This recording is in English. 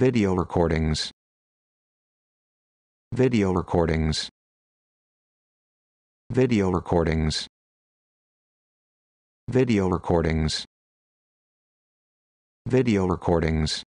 Video recordings. Video recordings. Video recordings. Video recordings. Video recordings.